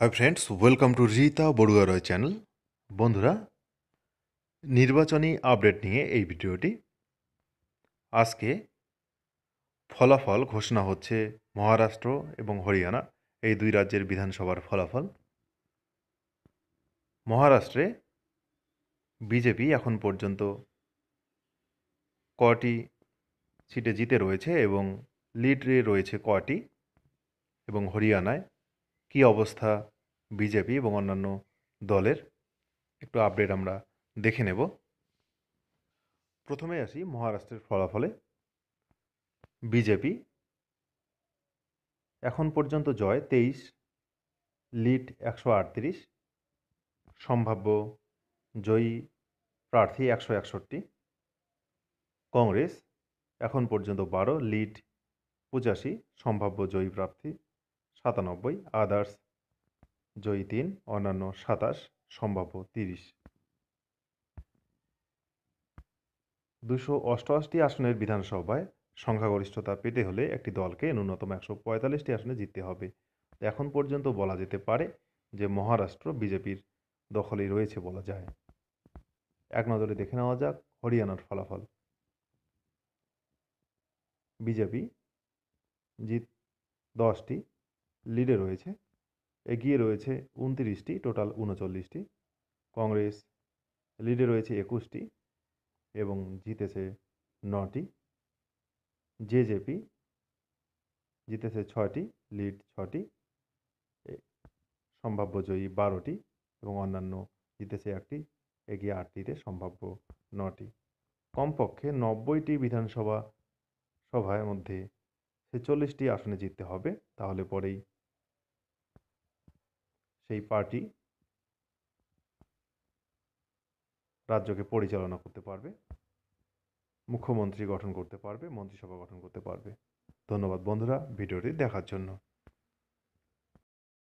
high friends welcome to Rita Barua Roy channel বন্ধুরা নির্বাচনী update নিয়ে এই ভিডিওটি আজকে ফলাফল ঘোষণা হচ্ছে মহারাষ্ট্র এবং হরিয়ানা এই দুই রাজ্যের বিধানসভার ফলাফল মহারাষ্ট্রে বিজেপি এখন পর্যন্ত কটি সিটে জিতে রয়েছে এবং লিডে রয়েছে কটি এবং হরিয়ানায় কি অবস্থা বিজেপি এবং অন্যান্য দলের একটু আপডেট আমরা দেখে নেব প্রথমে আসি মহারাষ্ট্রের ফলাফলে বিজেপি এখন পর্যন্ত জয় তেইশ লিড একশো আটত্রিশ সম্ভাব্য জয়ী প্রার্থী একশো একষট্টি কংগ্রেস এখন পর্যন্ত বারো লিড পঁচাশি সম্ভাব্য জয়ী প্রার্থী সাতানব্বই আদার্স জয়ী তিন অন্যান্য সাতাশ সম্ভাব্য তিরিশ দুশো অষ্টআশটি আসনের বিধানসভায় সংখ্যাগরিষ্ঠতা পেতে হলে একটি দলকে ন্যূনতম একশো পঁয়তাল্লিশটি আসনে জিততে হবে এখন পর্যন্ত বলা যেতে পারে যে মহারাষ্ট্র বিজেপির দখলেই রয়েছে বলা যায় এক নজরে দেখে নেওয়া যাক হরিয়ানার ফলাফল বিজেপি জিত দশটি লিডে রয়েছে এগিয়ে রয়েছে উনত্রিশটি টোটাল উনচল্লিশটি কংগ্রেস লিডে রয়েছে একুশটি এবং জিতেছে নটি জেজেপি জিতেছে ছয়টি লিড ছটি সম্ভাব্য জয়ী বারোটি এবং অন্যান্য জিতেছে একটি এগিয়ে আটটিতে সম্ভাব্য নটি কমপক্ষে নব্বইটি বিধানসভা সভায় মধ্যে ছেচল্লিশটি আসনে জিততে হবে তাহলে পরেই সেই পার্টি রাজ্যকে পরিচালনা করতে পারবে মুখ্যমন্ত্রী গঠন করতে পারবে মন্ত্রিসভা গঠন করতে পারবে ধন্যবাদ বন্ধুরা ভিডিওটি দেখার জন্য